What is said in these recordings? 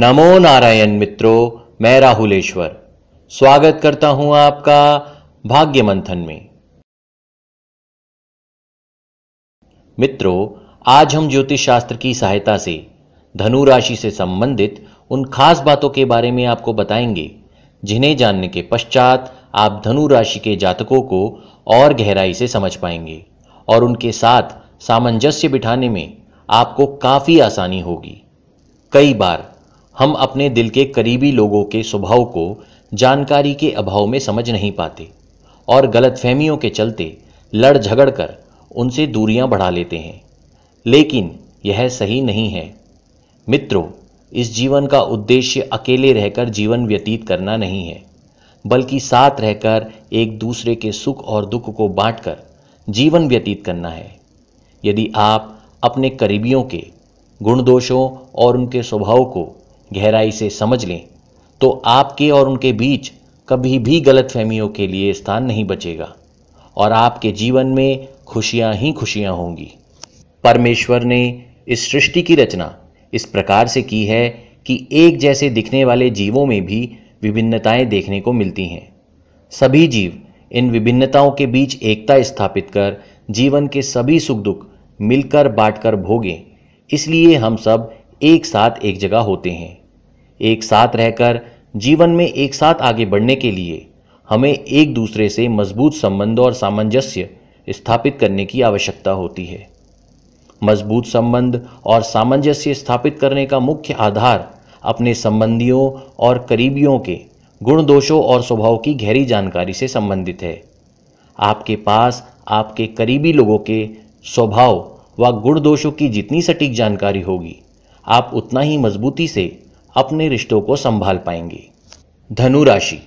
नमो नारायण मित्रों मैं राहुलेश्वर स्वागत करता हूं आपका भाग्य मंथन में मित्रों आज हम ज्योतिष शास्त्र की सहायता से धनु राशि से संबंधित उन खास बातों के बारे में आपको बताएंगे जिन्हें जानने के पश्चात आप धनु राशि के जातकों को और गहराई से समझ पाएंगे और उनके साथ सामंजस्य बिठाने में आपको काफी आसानी होगी कई बार हम अपने दिल के करीबी लोगों के स्वभाव को जानकारी के अभाव में समझ नहीं पाते और गलतफहमियों के चलते लड़ झगड़ कर उनसे दूरियां बढ़ा लेते हैं लेकिन यह सही नहीं है मित्रों इस जीवन का उद्देश्य अकेले रहकर जीवन व्यतीत करना नहीं है बल्कि साथ रहकर एक दूसरे के सुख और दुख को बांटकर जीवन व्यतीत करना है यदि आप अपने करीबियों के गुण दोषों और उनके स्वभाव को गहराई से समझ लें तो आपके और उनके बीच कभी भी गलत फहमियों के लिए स्थान नहीं बचेगा और आपके जीवन में खुशियाँ ही खुशियाँ होंगी परमेश्वर ने इस सृष्टि की रचना इस प्रकार से की है कि एक जैसे दिखने वाले जीवों में भी विभिन्नताएं देखने को मिलती हैं सभी जीव इन विभिन्नताओं के बीच एकता स्थापित कर जीवन के सभी सुख दुख मिलकर बांटकर भोगें इसलिए हम सब एक साथ एक जगह होते हैं एक साथ रहकर जीवन में एक साथ आगे बढ़ने के लिए हमें एक दूसरे से मजबूत संबंध और सामंजस्य स्थापित करने की आवश्यकता होती है मजबूत संबंध और सामंजस्य स्थापित करने का मुख्य आधार अपने संबंधियों और करीबियों के गुण दोषों और स्वभाव की गहरी जानकारी से संबंधित है आपके पास आपके करीबी लोगों के स्वभाव व गुण दोषों की जितनी सटीक जानकारी होगी आप उतना ही मजबूती से अपने रिश्तों को संभाल पाएंगे धनु राशि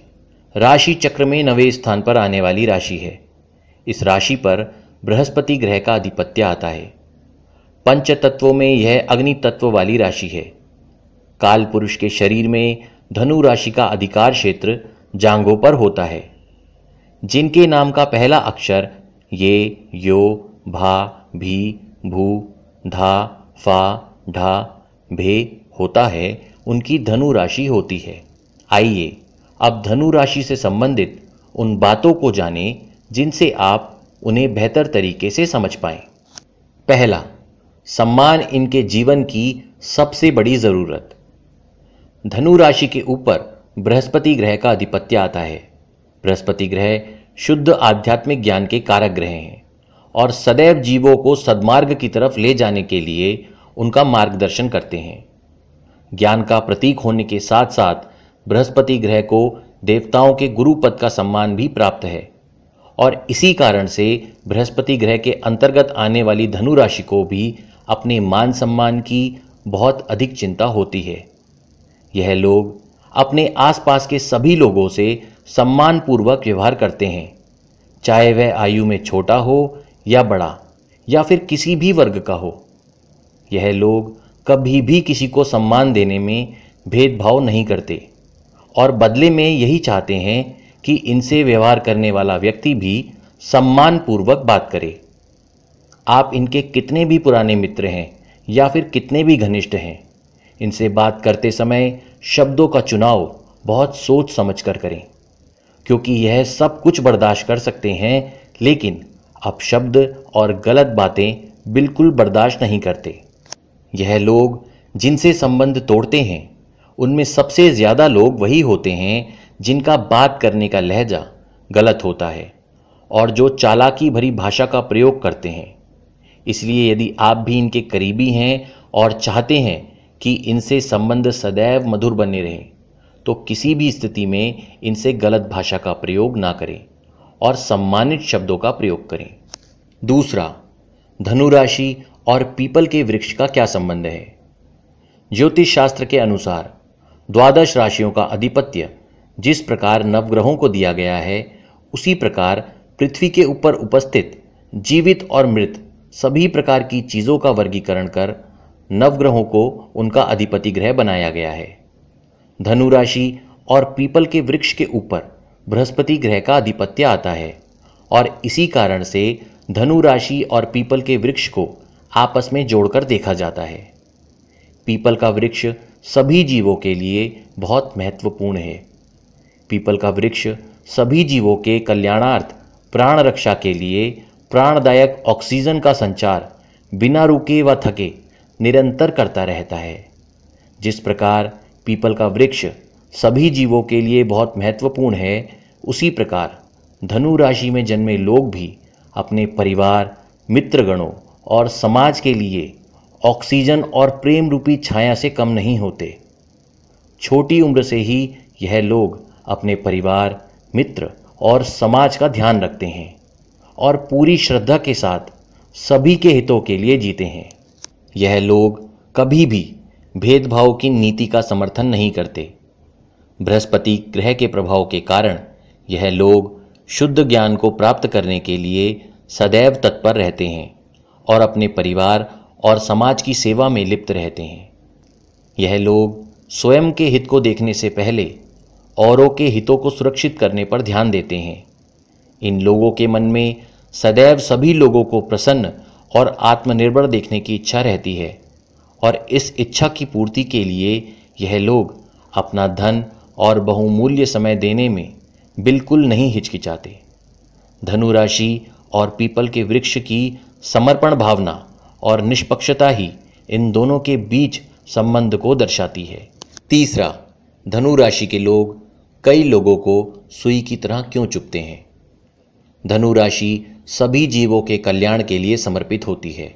राशि चक्र में नवे स्थान पर आने वाली राशि है इस राशि पर बृहस्पति ग्रह का आधिपत्य आता है पंच तत्वों में यह अग्नि तत्व वाली राशि है काल पुरुष के शरीर में धनु राशि का अधिकार क्षेत्र जांगों पर होता है जिनके नाम का पहला अक्षर ये यो भा भी भू धा फा ढा भे होता है उनकी धनु राशि होती है आइए अब धनु राशि से संबंधित उन बातों को जानें जिनसे आप उन्हें बेहतर तरीके से समझ पाएं पहला सम्मान इनके जीवन की सबसे बड़ी ज़रूरत धनु राशि के ऊपर बृहस्पति ग्रह का आधिपत्य आता है बृहस्पति ग्रह शुद्ध आध्यात्मिक ज्ञान के कारक ग्रह हैं और सदैव जीवों को सदमार्ग की तरफ ले जाने के लिए उनका मार्गदर्शन करते हैं ज्ञान का प्रतीक होने के साथ साथ बृहस्पति ग्रह को देवताओं के गुरु पद का सम्मान भी प्राप्त है और इसी कारण से बृहस्पति ग्रह के अंतर्गत आने वाली धनु राशि को भी अपने मान सम्मान की बहुत अधिक चिंता होती है यह लोग अपने आसपास के सभी लोगों से सम्मानपूर्वक व्यवहार करते हैं चाहे वह आयु में छोटा हो या बड़ा या फिर किसी भी वर्ग का हो यह लोग कभी भी किसी को सम्मान देने में भेदभाव नहीं करते और बदले में यही चाहते हैं कि इनसे व्यवहार करने वाला व्यक्ति भी सम्मानपूर्वक बात करे आप इनके कितने भी पुराने मित्र हैं या फिर कितने भी घनिष्ठ हैं इनसे बात करते समय शब्दों का चुनाव बहुत सोच समझ कर करें क्योंकि यह सब कुछ बर्दाश्त कर सकते हैं लेकिन शब्द और गलत बातें बिल्कुल बर्दाश्त नहीं करते यह लोग जिनसे संबंध तोड़ते हैं उनमें सबसे ज़्यादा लोग वही होते हैं जिनका बात करने का लहजा गलत होता है और जो चालाकी भरी भाषा का प्रयोग करते हैं इसलिए यदि आप भी इनके करीबी हैं और चाहते हैं कि इनसे संबंध सदैव मधुर बने रहें तो किसी भी स्थिति में इनसे गलत भाषा का प्रयोग ना करें और सम्मानित शब्दों का प्रयोग करें दूसरा धनुराशि और पीपल के वृक्ष का क्या संबंध है ज्योतिष शास्त्र के अनुसार द्वादश राशियों का आधिपत्य जिस प्रकार नवग्रहों को दिया गया है उसी प्रकार पृथ्वी के ऊपर उपस्थित जीवित और मृत सभी प्रकार की चीज़ों का वर्गीकरण कर नवग्रहों को उनका अधिपति ग्रह बनाया गया है धनु राशि और पीपल के वृक्ष के ऊपर बृहस्पति ग्रह का आधिपत्य आता है और इसी कारण से धनु राशि और पीपल के वृक्ष को आपस में जोड़कर देखा जाता है पीपल का वृक्ष सभी जीवों के लिए बहुत महत्वपूर्ण है पीपल का वृक्ष सभी जीवों के कल्याणार्थ प्राण रक्षा के लिए प्राणदायक ऑक्सीजन का संचार बिना रुके व थके निरंतर करता रहता है जिस प्रकार पीपल का वृक्ष सभी जीवों के लिए बहुत महत्वपूर्ण है उसी प्रकार धनु राशि में जन्मे लोग भी अपने परिवार मित्रगणों और समाज के लिए ऑक्सीजन और प्रेम रूपी छाया से कम नहीं होते छोटी उम्र से ही यह लोग अपने परिवार मित्र और समाज का ध्यान रखते हैं और पूरी श्रद्धा के साथ सभी के हितों के लिए जीते हैं यह लोग कभी भी भेदभाव की नीति का समर्थन नहीं करते बृहस्पति ग्रह के प्रभाव के कारण यह लोग शुद्ध ज्ञान को प्राप्त करने के लिए सदैव तत्पर रहते हैं और अपने परिवार और समाज की सेवा में लिप्त रहते हैं यह लोग स्वयं के हित को देखने से पहले औरों के हितों को सुरक्षित करने पर ध्यान देते हैं इन लोगों के मन में सदैव सभी लोगों को प्रसन्न और आत्मनिर्भर देखने की इच्छा रहती है और इस इच्छा की पूर्ति के लिए यह लोग अपना धन और बहुमूल्य समय देने में बिल्कुल नहीं हिचकिचाते धनुराशि और पीपल के वृक्ष की समर्पण भावना और निष्पक्षता ही इन दोनों के बीच संबंध को दर्शाती है तीसरा धनु राशि के लोग कई लोगों को सुई की तरह क्यों चुपते हैं धनु राशि सभी जीवों के कल्याण के लिए समर्पित होती है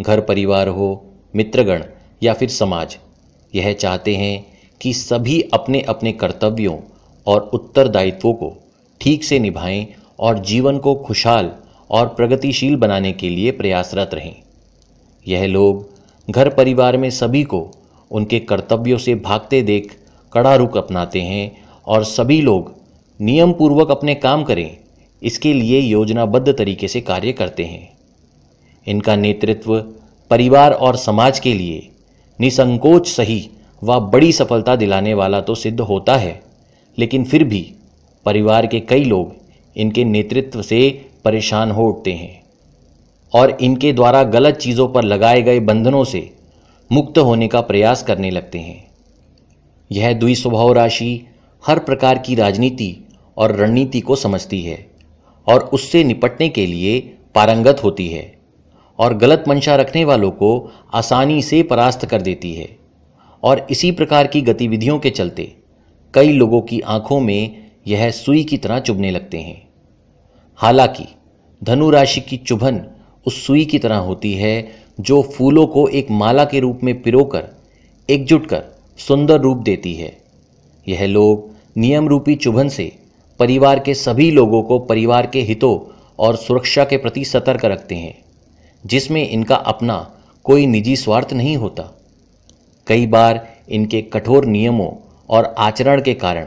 घर परिवार हो मित्रगण या फिर समाज यह चाहते हैं कि सभी अपने अपने कर्तव्यों और उत्तरदायित्वों को ठीक से निभाएं और जीवन को खुशहाल और प्रगतिशील बनाने के लिए प्रयासरत रहें यह लोग घर परिवार में सभी को उनके कर्तव्यों से भागते देख कड़ा रुख अपनाते हैं और सभी लोग नियम पूर्वक अपने काम करें इसके लिए योजनाबद्ध तरीके से कार्य करते हैं इनका नेतृत्व परिवार और समाज के लिए निसंकोच सही व बड़ी सफलता दिलाने वाला तो सिद्ध होता है लेकिन फिर भी परिवार के कई लोग इनके नेतृत्व से परेशान हो उठते हैं और इनके द्वारा गलत चीज़ों पर लगाए गए बंधनों से मुक्त होने का प्रयास करने लगते हैं यह द्वि स्वभाव राशि हर प्रकार की राजनीति और रणनीति को समझती है और उससे निपटने के लिए पारंगत होती है और गलत मंशा रखने वालों को आसानी से परास्त कर देती है और इसी प्रकार की गतिविधियों के चलते कई लोगों की आंखों में यह सुई की तरह चुभने लगते हैं हालांकि धनु राशि की चुभन उस सुई की तरह होती है जो फूलों को एक माला के रूप में पिरोकर एकजुट कर सुंदर रूप देती है यह लोग नियम रूपी चुभन से परिवार के सभी लोगों को परिवार के हितों और सुरक्षा के प्रति सतर्क रखते हैं जिसमें इनका अपना कोई निजी स्वार्थ नहीं होता कई बार इनके कठोर नियमों और आचरण के कारण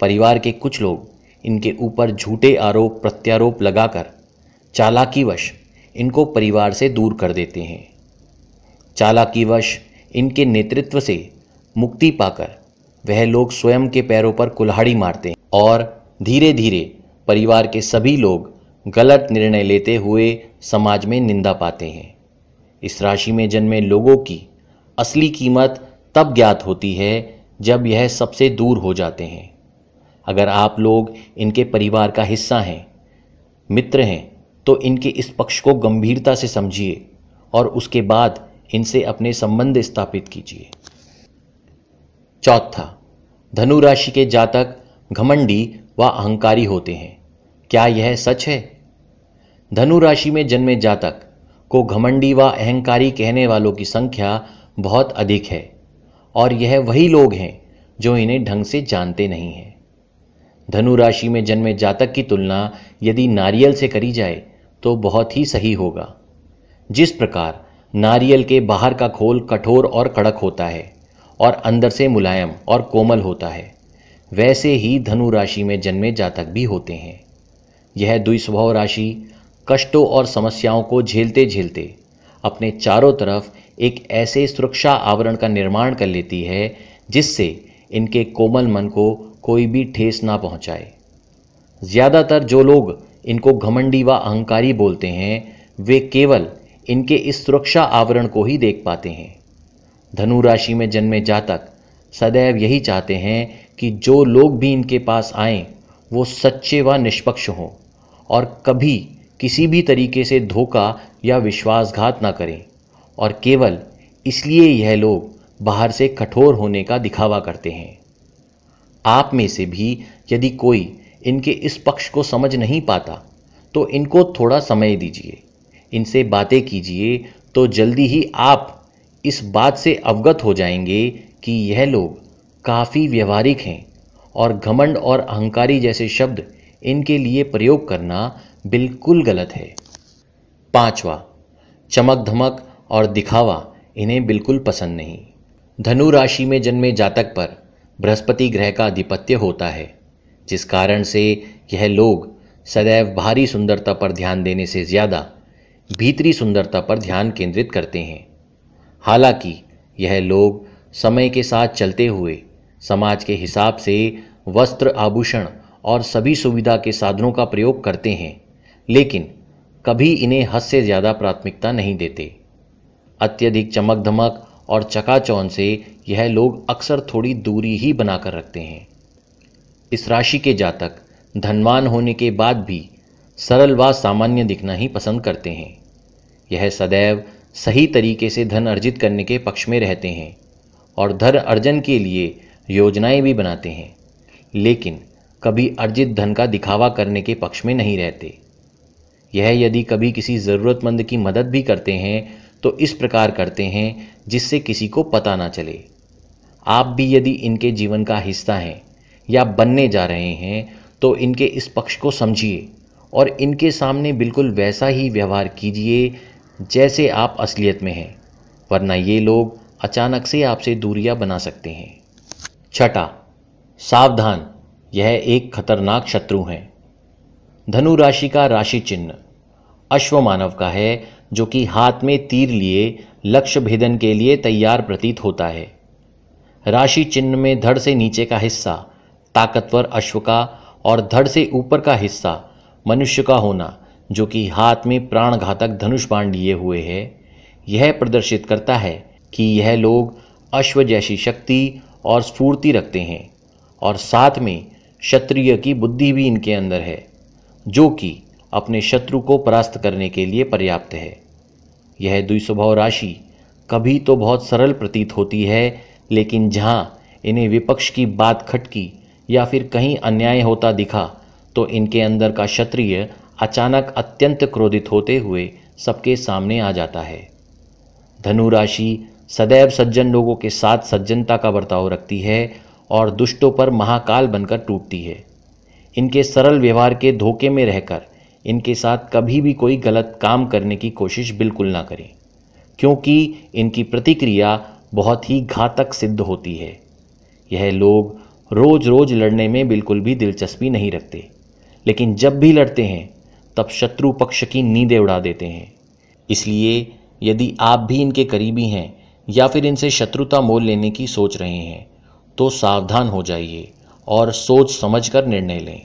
परिवार के कुछ लोग इनके ऊपर झूठे आरोप प्रत्यारोप लगाकर चालाकीवश इनको परिवार से दूर कर देते हैं चालाकीवश इनके नेतृत्व से मुक्ति पाकर वह लोग स्वयं के पैरों पर कुल्हाड़ी मारते हैं और धीरे धीरे परिवार के सभी लोग गलत निर्णय लेते हुए समाज में निंदा पाते हैं इस राशि में जन्मे लोगों की असली कीमत तब ज्ञात होती है जब यह सबसे दूर हो जाते हैं अगर आप लोग इनके परिवार का हिस्सा हैं मित्र हैं तो इनके इस पक्ष को गंभीरता से समझिए और उसके बाद इनसे अपने संबंध स्थापित कीजिए चौथा धनु राशि के जातक घमंडी व अहंकारी होते हैं क्या यह सच है धनु राशि में जन्मे जातक को घमंडी व अहंकारी कहने वालों की संख्या बहुत अधिक है और यह वही लोग हैं जो इन्हें ढंग से जानते नहीं हैं धनु राशि में जन्मे जातक की तुलना यदि नारियल से करी जाए तो बहुत ही सही होगा जिस प्रकार नारियल के बाहर का खोल कठोर और कड़क होता है और अंदर से मुलायम और कोमल होता है वैसे ही धनु राशि में जन्मे जातक भी होते हैं यह द्विस्वभाव राशि कष्टों और समस्याओं को झेलते झेलते अपने चारों तरफ एक ऐसे सुरक्षा आवरण का निर्माण कर लेती है जिससे इनके कोमल मन को कोई भी ठेस ना पहुंचाए ज़्यादातर जो लोग इनको घमंडी व अहंकारी बोलते हैं वे केवल इनके इस सुरक्षा आवरण को ही देख पाते हैं धनु राशि में जन्मे जातक सदैव यही चाहते हैं कि जो लोग भी इनके पास आए वो सच्चे व निष्पक्ष हों और कभी किसी भी तरीके से धोखा या विश्वासघात ना करें और केवल इसलिए यह लोग बाहर से कठोर होने का दिखावा करते हैं आप में से भी यदि कोई इनके इस पक्ष को समझ नहीं पाता तो इनको थोड़ा समय दीजिए इनसे बातें कीजिए तो जल्दी ही आप इस बात से अवगत हो जाएंगे कि यह लोग काफ़ी व्यवहारिक हैं और घमंड और अहंकारी जैसे शब्द इनके लिए प्रयोग करना बिल्कुल गलत है पांचवा चमक धमक और दिखावा इन्हें बिल्कुल पसंद नहीं धनु राशि में जन्मे जातक पर बृहस्पति ग्रह का आधिपत्य होता है जिस कारण से यह लोग सदैव भारी सुंदरता पर ध्यान देने से ज़्यादा भीतरी सुंदरता पर ध्यान केंद्रित करते हैं हालांकि यह लोग समय के साथ चलते हुए समाज के हिसाब से वस्त्र आभूषण और सभी सुविधा के साधनों का प्रयोग करते हैं लेकिन कभी इन्हें हद से ज़्यादा प्राथमिकता नहीं देते अत्यधिक चमक धमक और चकाचौन से यह लोग अक्सर थोड़ी दूरी ही बनाकर रखते हैं इस राशि के जातक धनवान होने के बाद भी सरल व सामान्य दिखना ही पसंद करते हैं यह सदैव सही तरीके से धन अर्जित करने के पक्ष में रहते हैं और धन अर्जन के लिए योजनाएं भी बनाते हैं लेकिन कभी अर्जित धन का दिखावा करने के पक्ष में नहीं रहते यह यदि कभी किसी ज़रूरतमंद की मदद भी करते हैं तो इस प्रकार करते हैं जिससे किसी को पता ना चले आप भी यदि इनके जीवन का हिस्सा हैं या बनने जा रहे हैं तो इनके इस पक्ष को समझिए और इनके सामने बिल्कुल वैसा ही व्यवहार कीजिए जैसे आप असलियत में हैं वरना ये लोग अचानक से आपसे दूरियां बना सकते हैं छठा सावधान यह एक खतरनाक शत्रु हैं धनु राशि का राशि चिन्ह अश्व मानव का है जो कि हाथ में तीर लिए लक्ष्य भेदन के लिए तैयार प्रतीत होता है राशि चिन्ह में धड़ से नीचे का हिस्सा ताकतवर अश्व का और धड़ से ऊपर का हिस्सा मनुष्य का होना जो कि हाथ में प्राण घातक धनुष बाण लिए हुए है यह प्रदर्शित करता है कि यह लोग अश्व जैसी शक्ति और स्फूर्ति रखते हैं और साथ में क्षत्रिय की बुद्धि भी इनके अंदर है जो कि अपने शत्रु को परास्त करने के लिए पर्याप्त है यह द्विस्वभाव राशि कभी तो बहुत सरल प्रतीत होती है लेकिन जहाँ इन्हें विपक्ष की बात खटकी या फिर कहीं अन्याय होता दिखा तो इनके अंदर का क्षत्रिय अचानक अत्यंत क्रोधित होते हुए सबके सामने आ जाता है धनु राशि सदैव सज्जन लोगों के साथ सज्जनता का बर्ताव रखती है और दुष्टों पर महाकाल बनकर टूटती है इनके सरल व्यवहार के धोखे में रहकर इनके साथ कभी भी कोई गलत काम करने की कोशिश बिल्कुल ना करें क्योंकि इनकी प्रतिक्रिया बहुत ही घातक सिद्ध होती है यह लोग रोज रोज लड़ने में बिल्कुल भी दिलचस्पी नहीं रखते लेकिन जब भी लड़ते हैं तब शत्रु पक्ष की नींदें उड़ा देते हैं इसलिए यदि आप भी इनके करीबी हैं या फिर इनसे शत्रुता मोल लेने की सोच रहे हैं तो सावधान हो जाइए और सोच समझकर निर्णय लें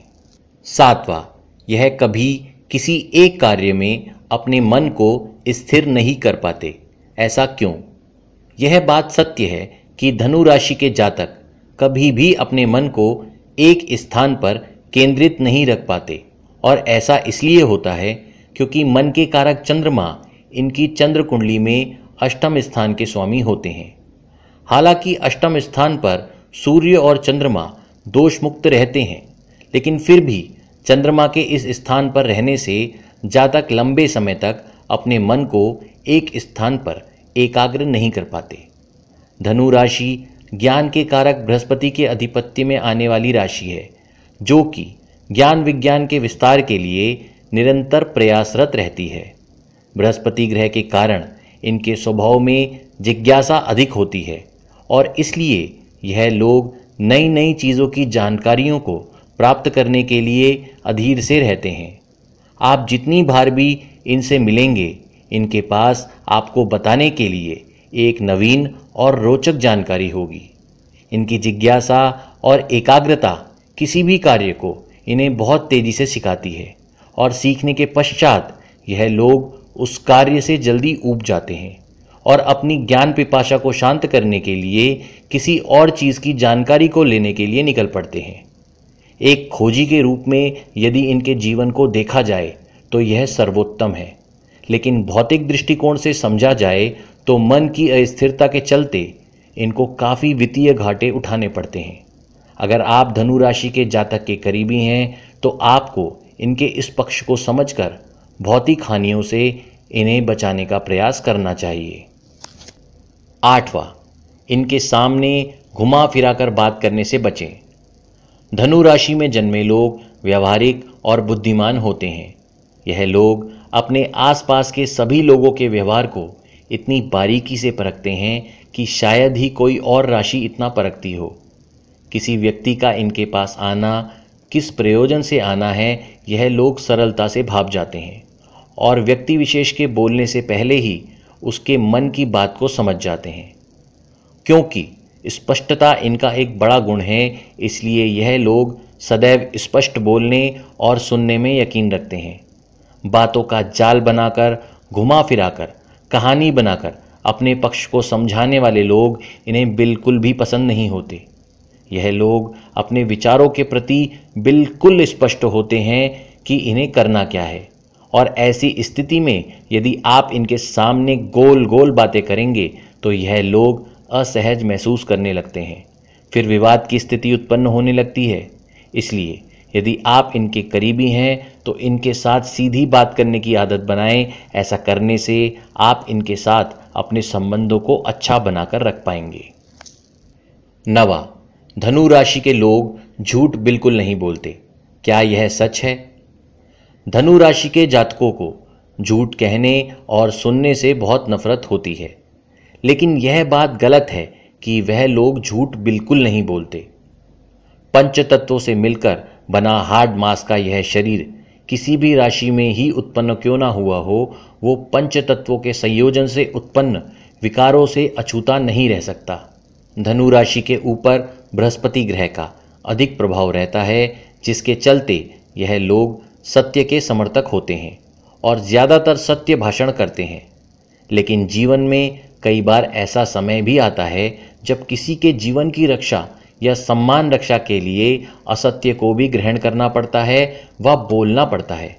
सातवां यह कभी किसी एक कार्य में अपने मन को स्थिर नहीं कर पाते ऐसा क्यों यह बात सत्य है कि धनु राशि के जातक कभी भी अपने मन को एक स्थान पर केंद्रित नहीं रख पाते और ऐसा इसलिए होता है क्योंकि मन के कारक चंद्रमा इनकी चंद्र कुंडली में अष्टम स्थान के स्वामी होते हैं हालांकि अष्टम स्थान पर सूर्य और चंद्रमा दोष मुक्त रहते हैं लेकिन फिर भी चंद्रमा के इस स्थान पर रहने से जातक लंबे समय तक अपने मन को एक स्थान पर एकाग्र नहीं कर पाते धनु राशि ज्ञान के कारक बृहस्पति के अधिपत्य में आने वाली राशि है जो कि ज्ञान विज्ञान के विस्तार के लिए निरंतर प्रयासरत रहती है बृहस्पति ग्रह के कारण इनके स्वभाव में जिज्ञासा अधिक होती है और इसलिए यह लोग नई नई चीज़ों की जानकारियों को प्राप्त करने के लिए अधीर से रहते हैं आप जितनी बार भी इनसे मिलेंगे इनके पास आपको बताने के लिए एक नवीन और रोचक जानकारी होगी इनकी जिज्ञासा और एकाग्रता किसी भी कार्य को इन्हें बहुत तेज़ी से सिखाती है और सीखने के पश्चात यह लोग उस कार्य से जल्दी ऊब जाते हैं और अपनी ज्ञान पिपाशा को शांत करने के लिए किसी और चीज़ की जानकारी को लेने के लिए निकल पड़ते हैं एक खोजी के रूप में यदि इनके जीवन को देखा जाए तो यह सर्वोत्तम है लेकिन भौतिक दृष्टिकोण से समझा जाए तो मन की अस्थिरता के चलते इनको काफ़ी वित्तीय घाटे उठाने पड़ते हैं अगर आप धनु राशि के जातक के करीबी हैं तो आपको इनके इस पक्ष को समझकर भौतिक हानियों से इन्हें बचाने का प्रयास करना चाहिए आठवां इनके सामने घुमा फिरा कर बात करने से बचें धनु राशि में जन्मे लोग व्यवहारिक और बुद्धिमान होते हैं यह लोग अपने आसपास के सभी लोगों के व्यवहार को इतनी बारीकी से परखते हैं कि शायद ही कोई और राशि इतना परखती हो किसी व्यक्ति का इनके पास आना किस प्रयोजन से आना है यह लोग सरलता से भाप जाते हैं और व्यक्ति विशेष के बोलने से पहले ही उसके मन की बात को समझ जाते हैं क्योंकि स्पष्टता इनका एक बड़ा गुण है इसलिए यह लोग सदैव स्पष्ट बोलने और सुनने में यकीन रखते हैं बातों का जाल बनाकर घुमा फिराकर कहानी बनाकर अपने पक्ष को समझाने वाले लोग इन्हें बिल्कुल भी पसंद नहीं होते यह लोग अपने विचारों के प्रति बिल्कुल स्पष्ट होते हैं कि इन्हें करना क्या है और ऐसी स्थिति में यदि आप इनके सामने गोल गोल बातें करेंगे तो यह लोग असहज महसूस करने लगते हैं फिर विवाद की स्थिति उत्पन्न होने लगती है इसलिए यदि आप इनके करीबी हैं तो इनके साथ सीधी बात करने की आदत बनाएं ऐसा करने से आप इनके साथ अपने संबंधों को अच्छा बनाकर रख पाएंगे नवा धनु राशि के लोग झूठ बिल्कुल नहीं बोलते क्या यह सच है धनु राशि के जातकों को झूठ कहने और सुनने से बहुत नफरत होती है लेकिन यह बात गलत है कि वह लोग झूठ बिल्कुल नहीं बोलते पंच तत्वों से मिलकर बना हार्ड मास का यह शरीर किसी भी राशि में ही उत्पन्न क्यों ना हुआ हो वो पंच तत्वों के संयोजन से उत्पन्न विकारों से अछूता नहीं रह सकता धनु राशि के ऊपर बृहस्पति ग्रह का अधिक प्रभाव रहता है जिसके चलते यह लोग सत्य के समर्थक होते हैं और ज़्यादातर सत्य भाषण करते हैं लेकिन जीवन में कई बार ऐसा समय भी आता है जब किसी के जीवन की रक्षा या सम्मान रक्षा के लिए असत्य को भी ग्रहण करना पड़ता है व बोलना पड़ता है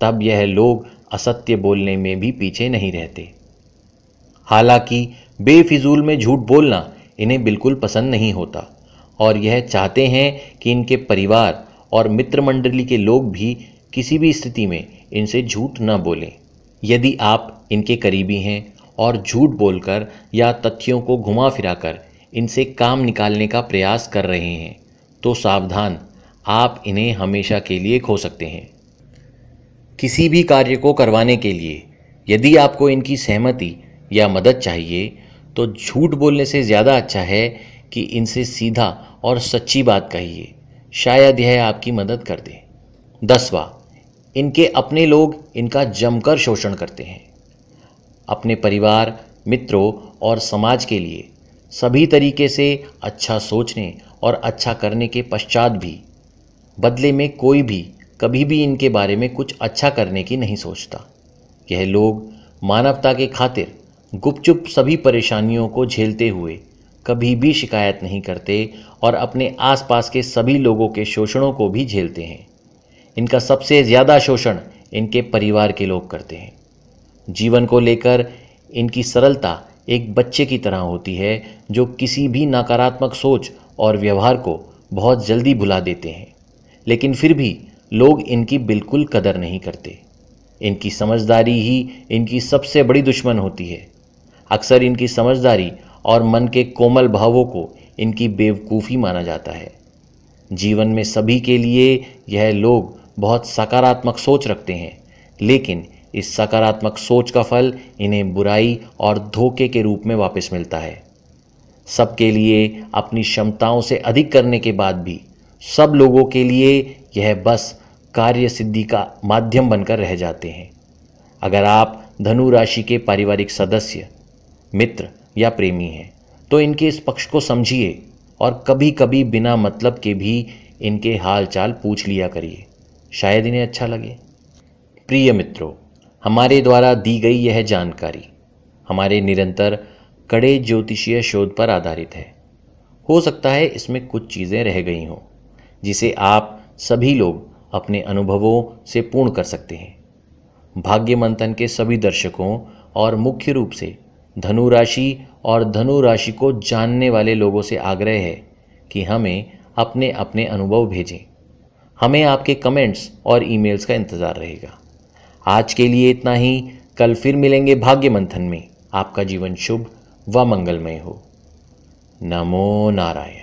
तब यह लोग असत्य बोलने में भी पीछे नहीं रहते हालांकि बेफिजूल में झूठ बोलना इन्हें बिल्कुल पसंद नहीं होता और यह चाहते हैं कि इनके परिवार और मित्र मंडली के लोग भी किसी भी स्थिति में इनसे झूठ न बोलें यदि आप इनके करीबी हैं और झूठ बोलकर या तथ्यों को घुमा फिराकर इनसे काम निकालने का प्रयास कर रहे हैं तो सावधान आप इन्हें हमेशा के लिए खो सकते हैं किसी भी कार्य को करवाने के लिए यदि आपको इनकी सहमति या मदद चाहिए तो झूठ बोलने से ज़्यादा अच्छा है कि इनसे सीधा और सच्ची बात कहिए शायद यह आपकी मदद कर दे दसवा इनके अपने लोग इनका जमकर शोषण करते हैं अपने परिवार मित्रों और समाज के लिए सभी तरीके से अच्छा सोचने और अच्छा करने के पश्चात भी बदले में कोई भी कभी भी इनके बारे में कुछ अच्छा करने की नहीं सोचता यह लोग मानवता के खातिर गुपचुप सभी परेशानियों को झेलते हुए कभी भी शिकायत नहीं करते और अपने आसपास के सभी लोगों के शोषणों को भी झेलते हैं इनका सबसे ज़्यादा शोषण इनके परिवार के लोग करते हैं जीवन को लेकर इनकी सरलता एक बच्चे की तरह होती है जो किसी भी नकारात्मक सोच और व्यवहार को बहुत जल्दी भुला देते हैं लेकिन फिर भी लोग इनकी बिल्कुल कदर नहीं करते इनकी समझदारी ही इनकी सबसे बड़ी दुश्मन होती है अक्सर इनकी समझदारी और मन के कोमल भावों को इनकी बेवकूफ़ी माना जाता है जीवन में सभी के लिए यह लोग बहुत सकारात्मक सोच रखते हैं लेकिन इस सकारात्मक सोच का फल इन्हें बुराई और धोखे के रूप में वापस मिलता है सबके लिए अपनी क्षमताओं से अधिक करने के बाद भी सब लोगों के लिए यह बस कार्य सिद्धि का माध्यम बनकर रह जाते हैं अगर आप धनु राशि के पारिवारिक सदस्य मित्र या प्रेमी हैं तो इनके इस पक्ष को समझिए और कभी कभी बिना मतलब के भी इनके हालचाल पूछ लिया करिए शायद इन्हें अच्छा लगे प्रिय मित्रों हमारे द्वारा दी गई यह जानकारी हमारे निरंतर कड़े ज्योतिषीय शोध पर आधारित है हो सकता है इसमें कुछ चीज़ें रह गई हों जिसे आप सभी लोग अपने अनुभवों से पूर्ण कर सकते हैं भाग्य मंथन के सभी दर्शकों और मुख्य रूप से धनु राशि और धनु राशि को जानने वाले लोगों से आग्रह है कि हमें अपने अपने अनुभव भेजें हमें आपके कमेंट्स और ईमेल्स का इंतज़ार रहेगा आज के लिए इतना ही कल फिर मिलेंगे भाग्य मंथन में आपका जीवन शुभ व मंगलमय हो नमो नारायण